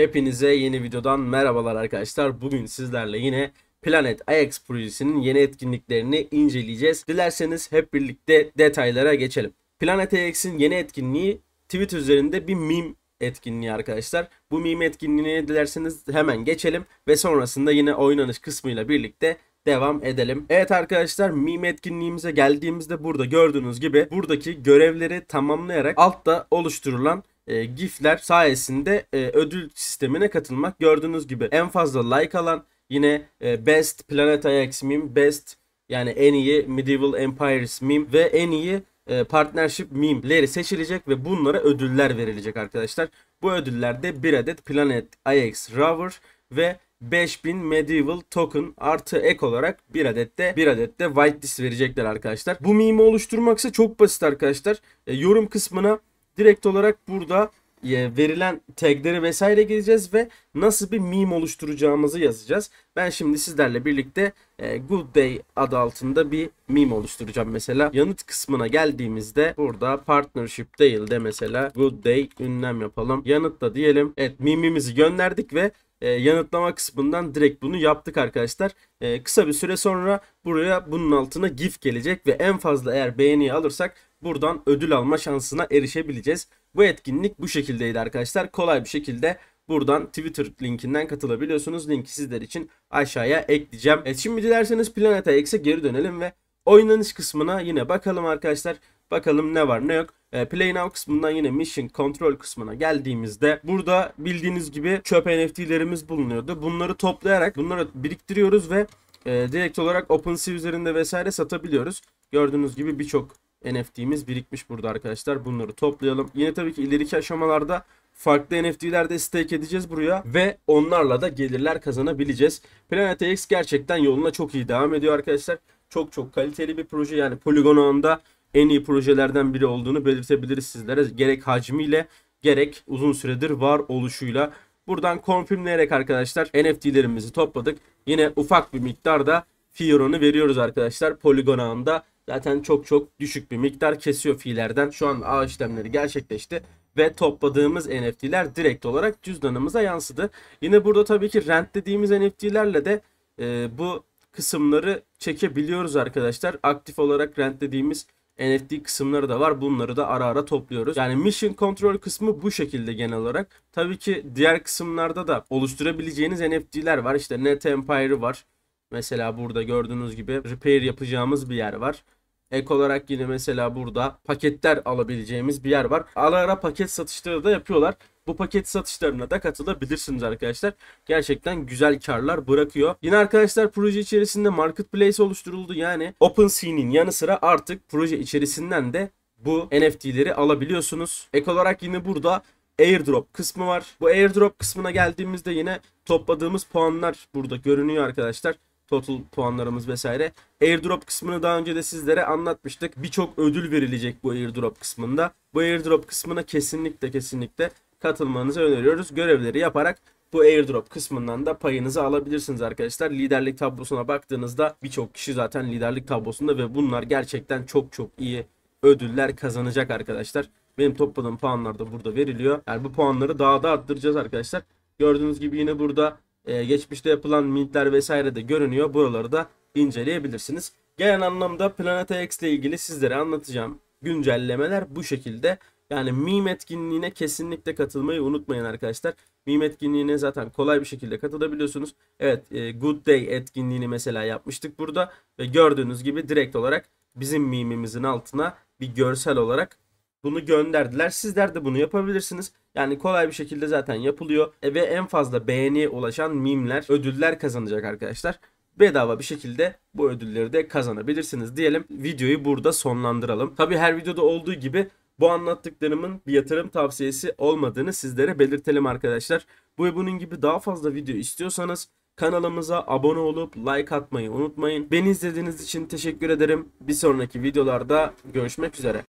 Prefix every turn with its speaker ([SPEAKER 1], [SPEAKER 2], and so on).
[SPEAKER 1] Hepinize yeni videodan merhabalar arkadaşlar. Bugün sizlerle yine Planet Ajax projesinin yeni etkinliklerini inceleyeceğiz. Dilerseniz hep birlikte detaylara geçelim. Planet Ajax'in yeni etkinliği Twitter üzerinde bir meme etkinliği arkadaşlar. Bu meme etkinliğine dilerseniz hemen geçelim ve sonrasında yine oynanış kısmıyla birlikte devam edelim. Evet arkadaşlar meme etkinliğimize geldiğimizde burada gördüğünüz gibi buradaki görevleri tamamlayarak altta oluşturulan e, GIF'ler sayesinde e, ödül sistemine katılmak. Gördüğünüz gibi en fazla like alan yine e, Best Planet IX meme, Best yani en iyi Medieval Empires meme ve en iyi e, partnership meme'leri seçilecek ve bunlara ödüller verilecek arkadaşlar. Bu ödüllerde bir adet Planet IX Rover ve 5000 Medieval Token artı ek olarak bir adet de bir adet de whitelist verecekler arkadaşlar. Bu mimi oluşturmaksa çok basit arkadaşlar. E, yorum kısmına direkt olarak burada e, verilen tagleri vesaire gireceğiz ve nasıl bir meme oluşturacağımızı yazacağız. Ben şimdi sizlerle birlikte e, Good Day adı altında bir meme oluşturacağım mesela. Yanıt kısmına geldiğimizde burada partnership değil de mesela Good Day ünlem yapalım. Yanıt da diyelim. Evet mimimizi gönderdik ve e, yanıtlama kısmından direkt bunu yaptık arkadaşlar. E, kısa bir süre sonra buraya bunun altına GIF gelecek ve en fazla eğer beğeni alırsak buradan ödül alma şansına erişebileceğiz. Bu etkinlik bu şekildeydi arkadaşlar. Kolay bir şekilde buradan Twitter linkinden katılabiliyorsunuz. Linki sizler için aşağıya ekleyeceğim. E, şimdi dilerseniz Planet X'e geri dönelim ve oynanış kısmına yine bakalım arkadaşlar. Bakalım ne var ne yok. E, Play Now kısmından yine Mission Control kısmına geldiğimizde burada bildiğiniz gibi çöp NFT'lerimiz bulunuyordu. Bunları toplayarak bunları biriktiriyoruz ve e, direkt olarak OpenSea üzerinde vesaire satabiliyoruz. Gördüğünüz gibi birçok NFT'miz birikmiş burada arkadaşlar. Bunları toplayalım. Yine tabii ki ileriki aşamalarda farklı NFT'ler de stake edeceğiz buraya ve onlarla da gelirler kazanabileceğiz. Planet X gerçekten yoluna çok iyi devam ediyor arkadaşlar. Çok çok kaliteli bir proje yani poligon ağında en iyi projelerden biri olduğunu belirtebiliriz sizlere. Gerek hacmiyle gerek uzun süredir var oluşuyla. Buradan konfirmleyerek arkadaşlar NFT'lerimizi topladık. Yine ufak bir miktarda Fioron'u veriyoruz arkadaşlar. Polygon ağında zaten çok çok düşük bir miktar kesiyor fiilerden. Şu an ağ işlemleri gerçekleşti ve topladığımız NFT'ler direkt olarak cüzdanımıza yansıdı. Yine burada tabii ki rent dediğimiz NFT'lerle de e, bu kısımları çekebiliyoruz arkadaşlar. Aktif olarak rent dediğimiz NFT kısımları da var. Bunları da ara ara topluyoruz. Yani mission control kısmı bu şekilde genel olarak. Tabii ki diğer kısımlarda da oluşturabileceğiniz NFT'ler var. İşte Net Empire'ı var. Mesela burada gördüğünüz gibi repair yapacağımız bir yer var. Ek olarak yine mesela burada paketler alabileceğimiz bir yer var. Ara ara paket satışları da yapıyorlar. Bu paket satışlarına da katılabilirsiniz arkadaşlar. Gerçekten güzel karlar bırakıyor. Yine arkadaşlar proje içerisinde marketplace oluşturuldu. Yani OpenSea'nin yanı sıra artık proje içerisinden de bu NFT'leri alabiliyorsunuz. Ek olarak yine burada airdrop kısmı var. Bu airdrop kısmına geldiğimizde yine topladığımız puanlar burada görünüyor arkadaşlar total puanlarımız vesaire. Airdrop kısmını daha önce de sizlere anlatmıştık. Birçok ödül verilecek bu airdrop kısmında. Bu airdrop kısmına kesinlikle kesinlikle katılmanızı öneriyoruz. Görevleri yaparak bu airdrop kısmından da payınızı alabilirsiniz arkadaşlar. Liderlik tablosuna baktığınızda birçok kişi zaten liderlik tablosunda ve bunlar gerçekten çok çok iyi ödüller kazanacak arkadaşlar. Benim topladığım puanlar da burada veriliyor. Yani bu puanları daha da arttıracağız arkadaşlar. Gördüğünüz gibi yine burada e, geçmişte yapılan mintler vesaire de görünüyor. Buraları da inceleyebilirsiniz. Genel anlamda Planet X ile ilgili sizlere anlatacağım güncellemeler bu şekilde. Yani meme etkinliğine kesinlikle katılmayı unutmayın arkadaşlar. Meme etkinliğine zaten kolay bir şekilde katılabiliyorsunuz. Evet e, Good Day etkinliğini mesela yapmıştık burada. Ve gördüğünüz gibi direkt olarak bizim mimimizin altına bir görsel olarak bunu gönderdiler. Sizler de bunu yapabilirsiniz. Yani kolay bir şekilde zaten yapılıyor. E, ve en fazla beğeniye ulaşan mimler ödüller kazanacak arkadaşlar. Bedava bir şekilde bu ödülleri de kazanabilirsiniz diyelim. Videoyu burada sonlandıralım. Tabi her videoda olduğu gibi bu anlattıklarımın bir yatırım tavsiyesi olmadığını sizlere belirtelim arkadaşlar. Bu ve bunun gibi daha fazla video istiyorsanız Kanalımıza abone olup like atmayı unutmayın. Beni izlediğiniz için teşekkür ederim. Bir sonraki videolarda görüşmek üzere.